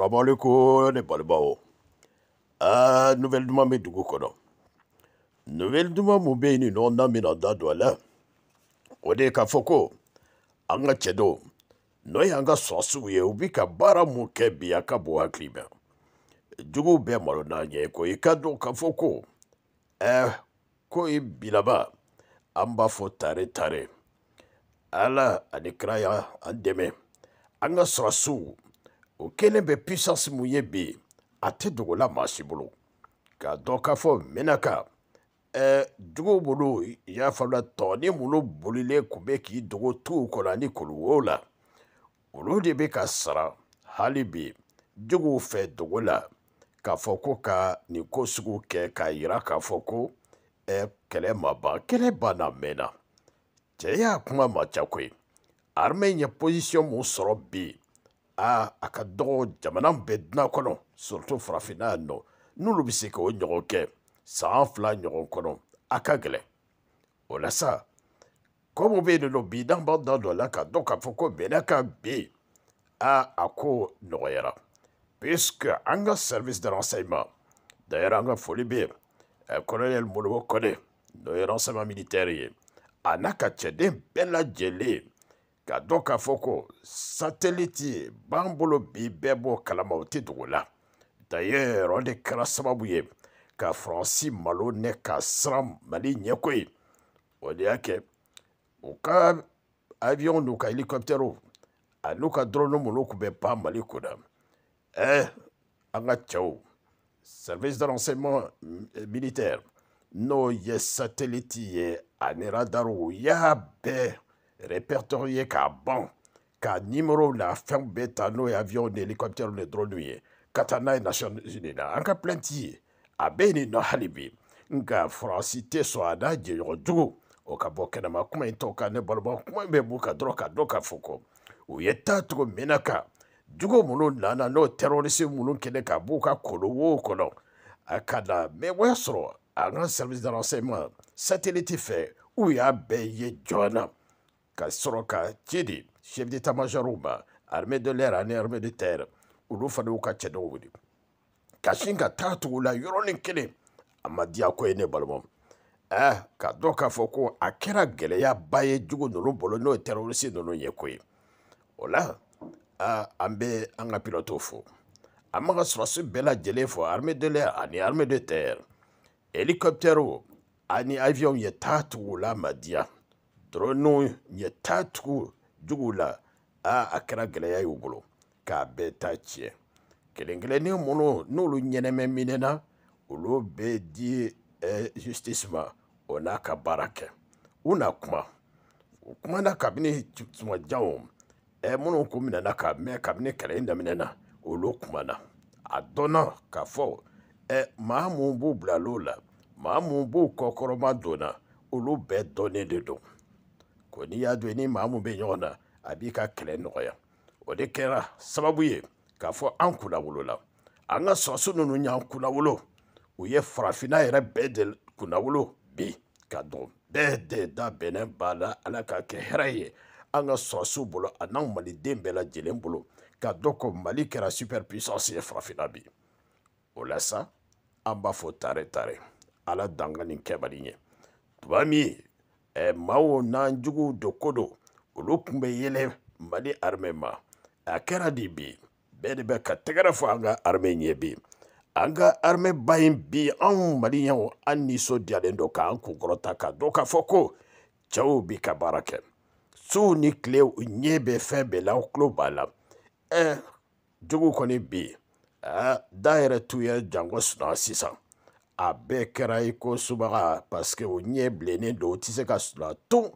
karamɔgɔli ko ne balimaw aa ah, nouvelle duman bɛ dugu kɔnɔ nouvelle duman mun bɛ yen nin nɔ n'an bɛna da don a la o de ye k'a fɔ ko an ka cɛ dɔw n'o y'an ka sɔrasiw ye u bɛ ka baara mun kɛ bi a ka bon hakili ma juguw bɛɛ malo n'an ye ko i ka dɔn k'a fɔ ko ɛɛ ko i bilaba an b'a fɔ tare tare ala ani kiraya an dɛmɛ an ka sɔrasiw o kelen bɛ puissance mun ye bi a tɛ dogola maa si bolo k'a dɔn k'a fɔ menaka ɛɛ jogow bolo y'a faamuya tɔni minnu bolilen tun bɛ k'i dogo tuw kɔnɔ ani kuluwo la olu de bɛ ka sara hali bi jogow fɛ dogo la k'a fɔ ko ka nin ko sugu kɛ k'a yira k'a fɔ ko ɛ kɛlɛ ma ban kɛlɛ banna mɛnna cɛ y'a kuma ma ca koyi armée ye position mun sɔrɔ bi aa a nous jamana bɛɛ dunan kɔnɔ nous, farafinna k'o ɲɔgɔn kɛ san fila ɲɔgɔn kɔnɔ a sa bi n'an nous, da la puisque an service de renseignement d'ailleurs an ka foli bɛ yen n'o renseignement militaire anaka a n'a ka k'a dɔn k'a fɔ ko sateliti b'an bolo bi bɛɛ b'o kalama o tɛ dogo la d'ailleurs o de kɛra sababu ye ka faransi malo ne ka siran mali ɲɛko ye o de y'a kɛ u ka avion n'u ka hélicoptère a n'u ka drone minnu tun bɛ ban mali ko la ɛ an ka cɛw service de renseignement militaire n'o ye sateliti ye ani radarw u y'a bɛɛ répertorié k'a ban k'a nimorow la fɛnw bɛɛ ta n'o ye avion ni hélicoptère ni drone ye ka taa n'a ye nations unies la an ka plainte ye a bɛ yen nin nɔ hali bi nka faransi tɛ sɔn a n'a jɛɲɔgɔn jugu o ka bɔ kɛnɛma kuma in tɔw kan ne balima kuma in bɛ b'u kan dɔrɔn k'a dɔn k'a fɔ ko u ye taa cogo min na kan jogo minnu nana n'o terroriste minnu kɛlɛ ka b'u ka kolon wo kɔnɔ a ka na mɛ o y'a sɔrɔ an ka service d'enseignement satellite fɛ u y'a bɛɛ ye joona Kasoroka, Tidi, chef d'état-major Roma, armée de l'air, armée de terre, olu de y'u ka cɛ dɔw wele ka sin ka taa la yɔrɔnin kelen a ma diya ko ye ne balimaw ɛɛ eh, k'a dɔn k'a fɔ ko a kɛra gɛlɛyaba ye jogo ninnu bolo n'o ye terroriste ninnu ye ko ye o la aa an bɛ an ka pilote fo armée de l'air ani armée de terre hélicoptère ani avion ye taa tugu la a Tɔrɔ ɲɛ taa tugu jugu la aa a kɛra gɛlɛya y'u bolo k'a bɛɛ ta tiɲɛ kelen-kelennen minnu n'olu ɲɛnɛmɛ minɛna olu bɛ di zutisi eh, ma o eh, n'a ka baara kɛ u n'a kuma u kumana kabini sumajan minnu ko minɛna k'a mɛn kabini kɛlɛ in daminɛna eh, olu kumana a dɔnna k'a fɔ maa minnu b'u bilal'o la maa minnu b'u kɔkɔrɔma donna olu bɛɛ dɔnnen de don ko n'i y'a don i ni maa mun bɛ ɲɔgɔn na a b'i ka kɛlɛ nɔgɔya o de kɛra sababu ye k'a fɔ an kunnawolola an ka sɔrɔsi ninnu y'an kunnawolo u ye farafinna yɛrɛ bɛɛ de kunnawolo bi ka dɔn bɛɛ de da bɛnnen b'a la ala k'a kɛ hɛrɛ ye an ka sɔrɔsiw bolo a n'anw maliden bɛɛ lajɛlen bolo ka dɔn ko mali kɛra super puissance ye farafinna bi o la sa an b'a fɔ tare tare ala dan ka nin kɛbali ɲɛ tuma min maaw n'an juguw don ko don olu tun bɛ yɛlɛ mali arime ma a kɛra de bi bɛɛ de bɛ ka tɛgɛrɛ fɔ an ka arime ɲɛ bi an ka arime ba in bi anw maliyɛnw an nisɔndiyalen don k'an kunkɔrɔta k'a dɔn k'a fɔ ko cɛw bi ka baara kɛ suw ni tile u ɲɛ bɛ fɛn bɛɛ la u tulo b'a la ɛ jogo kɔni bi da yɛrɛ t'u yɛrɛ janko sunɔgɔ sisan a bɛɛ kɛra i ko subaga paske o ɲɛ bilennen don o tɛ se ka sula tun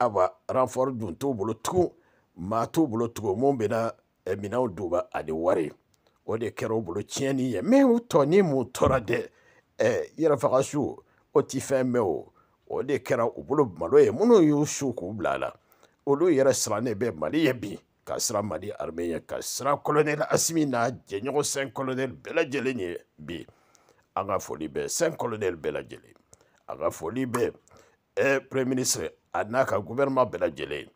awa ranfɔri dun t'u bolo tugun maa t'u bolo tugun mun bɛna minɛnw duba ani wari o de kɛra u bolo tiɲɛni ye mɛ u tɔni mun tɔra dɛ ɛ yɛrɛfagasu o ti fɛn mɛn o o de kɛra u bolo malo ye minnu y'u su k'u bila a la olu yɛrɛ sirannen bɛ mali ye bi ka sira mali arme ye ka sira kolonɛli asimi n'a jɛɲɔgɔn sɛn kolonɛli bɛɛ lajɛlen ye bi an ka foli bɛ saint colonel bɛɛ lajɛlen an ka foli bɛ eh, premier ministre a n'a ka gouvernement bɛɛ lajɛlen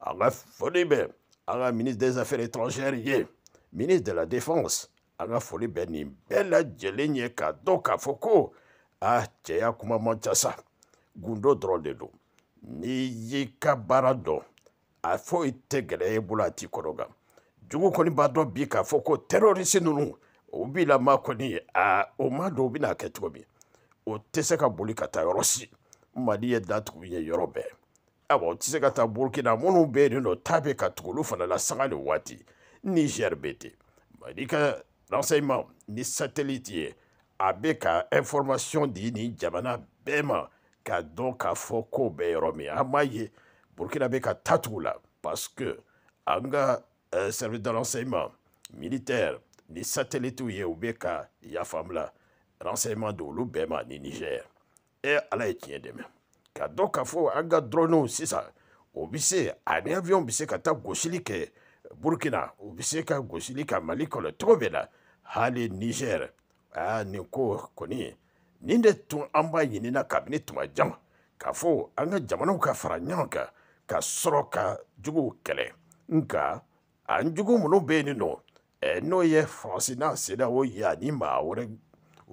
an ka foli bɛ an ka ministre des affaires étrangères ye ministre de la défense an ka foli bɛ nin bɛɛ lajɛlen ye k'a dɔn k'a fɔ ko a cɛya kuma man ca sa gundo dɔrɔn de don n'i y'i ka baara dɔn a foyi tɛ gɛlɛya i bolo a t'i kɔnɔ kan jugu kɔni b'a dɔn bi k'a fɔ ko terorisi ninnu o b'i la maa kɔni a o maa dɔw bɛna kɛ cogo min o tɛ se ka boli ka taa yɔrɔ si mali ye datugu ye yɔrɔ bɛɛ ayiwa o tɛ se ka taa burukina minnu bɛ yen nɔ taa bɛ ka tugu olu fana la sanga ni waati nizɛri bɛ ten mali ka renseignement ni satellite ye a bɛ ka information di nin jamana bɛɛ ma k'a dɔn k'a fɔ ko bɛ yɔrɔ min an b'a ye burukina bɛ ka taa tugu la parce que an ka euh, service de renseignement militaire ni satɛlitiw ye u bɛ ka yafamula renseignement di olu bɛɛ ma ni niger ɛ ala ye tiɲɛ dɛmɛ ka dɔn k'a fɔ an ka drɔniw sisan o bɛ se ani avion bɛ se ka taa gosili kɛ burkina u bɛ se ka gosili ka mali kɔnɔ cogo bɛɛ la hali niger aa nin ko kɔni nin de tun an b'a ɲinina kabini tuma jama k'a fɔ an ka jamanaw ka fara ɲɔgɔn kan ka sɔrɔ ka juguw kɛlɛ nka an jugu minnu bɛ yen nin nɔ Eh, n'o ye faransina sedaw ye ani maa wɛrɛ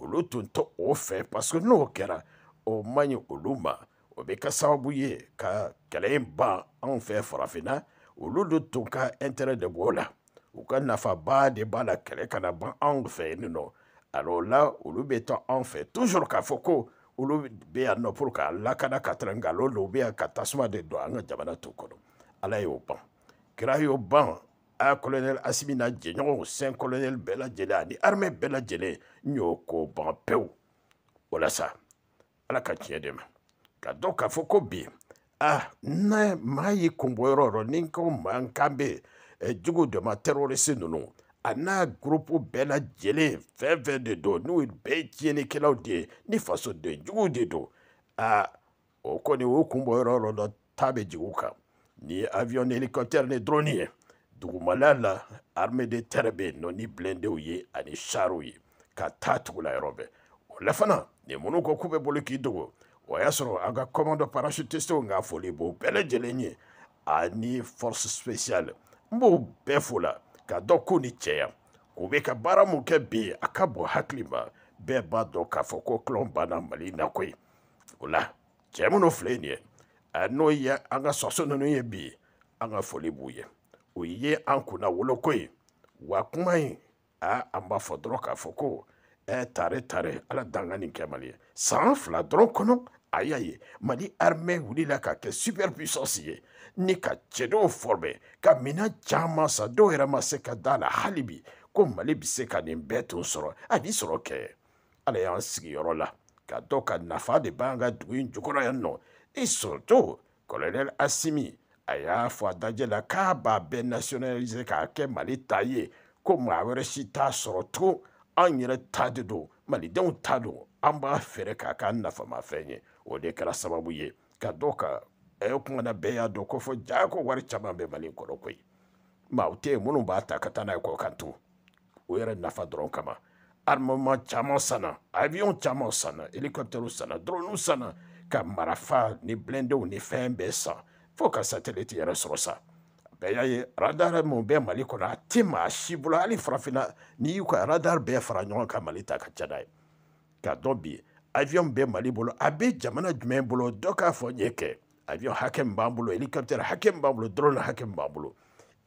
olu tun tɛ o fɛ paseke n'o kɛra o man ɲi olu ma o bɛ kɛ sababu ye ka kɛlɛ in ban anw fɛ farafinna olu de tun ka intérêt de b'o la u ka nafaba de b'a la kɛlɛ kana ban anw fɛ yen nɔ alors là olu bɛ to anw fɛ toujours k'a fɔ ko olu bɛ yan nɔ pour k'a lakana ka tɛrɛ nkalon don u bɛ yan ka tasuma de don an ka jamana to kɔnɔ ala y'o ban kira y'o ban a colonel asimi n'a jɛɲɔgɔnw sɛn colonel bɛɛ lajɛlen ani armée bɛɛ lajɛlen n y'o ko ban pewu walasa ala ka tiɲɛ dɛmɛ ka dɔn k'a fɔ ko bi ah n'a maa y'i kunbɔ yɔrɔ o yɔrɔ ni n ko maa n kan bɛ eh, jugu dama terroriste ninnu a n'a gurupu bɛɛ lajɛlen fɛn fɛn de don n'u bɛɛ tiɲɛnikɛlaw de ye ni fasoden juguw de don ah o kɔni o kunbɔ yɔrɔ yɔrɔ dɔ taa bɛ jigin u kan ni avion ni ni drone ye. dugumala la arme de tɛrɛ bɛ yen nɔ ni bilendenw ye ani sariw ye ka taa tugula yɔrɔ bɛɛ o la fana nin minnu ko k'u bɛ bolo k'i dogo o y'a sɔrɔ an ka kɔmɔndɔ parasutistew ka foli b'o bɛɛ lajɛlen ye ani force spéciale n b'o bɛɛ fo la ka dɔn ko ni cɛya u bɛ ka baara mun kɛ bi a ka bon hakili ma bɛɛ b'a dɔn k'a fɔ ko kilɔn banna mali na koyi o la cɛ minnu filɛ nin ye n'o ye an ka sɔsɔ ninnu ye bi an ka foli b'u ye o ye an kunna woloko ye wa kuma in a an b'a fɔ dɔrɔn k'a fɔ ko ɛ tare tare ala dangani kɛ mali ye san fila dɔrɔn kɔnɔ a y'a ye mali armɛ wulila ka kɛ super puissance ye ni ka cɛdenw fɔrbɛ ka mina caaman sa dɔw yɛrɛ ma se ka da la hali bi ko mali be se ka nin bɛɛ tun sɔrɔ a b'i sɔrɔ kɛ ala y'an sigiyɔrɔ la ka dɔ ka nafa de b'an ka dugu in jukɔrɔ yan nɔ i sɔrɔto kɔlɔnɛl asimi a y'a fɔ a dajɛ la k'a b'a bɛɛ nasiyɔnalize k'a kɛ mali ta ye ko maa wɛrɛ si t'a sɔrɔ tugun anw yɛrɛ ta de don malidenw ta don an b'a fɛɛrɛ k'a k'a nafamafɛn ye o de kɛra sababu ye ka dɔ ka ɛ kumana bɛɛ y'a dɔn ko fɔ jaa ko wari caman bɛ mali kɔrɔ koyi maa u tɛ yen minnu b'a ta ka taa n'a ye kɔ kan tugun o yɛrɛ nafa dɔrɔn kama armement caman sanna avion caman sanna hélicoptère sanna drone sanna ka marafa ni blindés ni fɛn bɛɛ san fo ka satellite yɛrɛ sɔrɔ sa bɛɛ y'a ye radar mun bɛ mali kɔnɔ a tɛ maa si bolo hali farafinna n'i y'u ka radar bɛɛ fara ɲɔgɔn kan mali ta ka ca n'a ye k'a dɔn bi avion bɛ mali bolo a bɛ jamana jumɛn bolo dɔ k'a fɔ n ye kɛ avion hakɛ min b'an bolo hélicoptère hakɛ min b'an bolo drone hakɛ min b'an bolo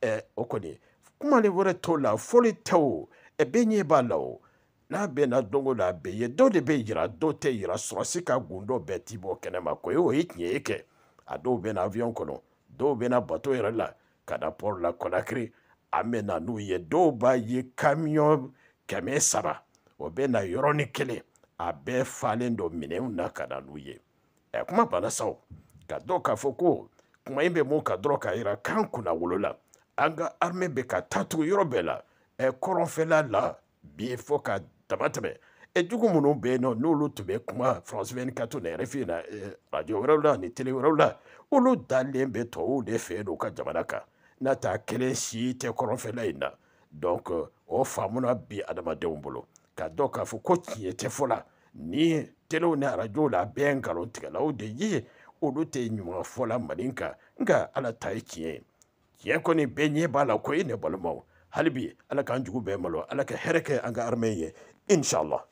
ɛ o kɔni kumali wɛrɛ t'o la fɔli tɛ o ɛ bɛɛ ɲɛ b'a la o n'a bɛnna don o don a bɛ ye dɔw de bɛ yira dɔw tɛ yira sɔrɔsi ka gundo bɛɛ ti bɔ kɛnɛma ko ye o ye tiɲɛ ye kɛ a dɔw bɛ na avion kɔnɔ dɔw bɛ na bato yɛrɛ la ka na port la konakiri an bɛ na n'u ye dɔw b'a ye kamiyɔn kɛmɛ saba o bɛ na yɔrɔnin kelen a bɛɛ falen don minɛnw na ka na n'u ye ɛ kuma banna sa o ka dɔn k'a fɔ ko kuma in bɛ mun kan dɔrɔn k'a yira k'an kunna wolo la an ka armée bɛ ka taa tugu yɔrɔ bɛɛ la ɛ kɔrɔnfɛla la bi fo ka dama tɛmɛ jugu minnu bɛ yen nɔ n'olu tun bɛ kuma france 24 ni rfi na eh, radio wɛrɛw ni tele wɛrɛw la olu dalen de fɛ n'u ka jamana kan n'a ta kelen si tɛ kɔrɔnfɛla in na donc o faamuna bi adamadenw bolo k'a dɔn k'a fɔ ko tiɲɛ tɛ fɔ ni telew la a bɛɛ nkalon tigɛlaw de ye olu tɛ ɲuman fɔla ala ta ye ye ko ala k'an jugu malo ala ka inshallah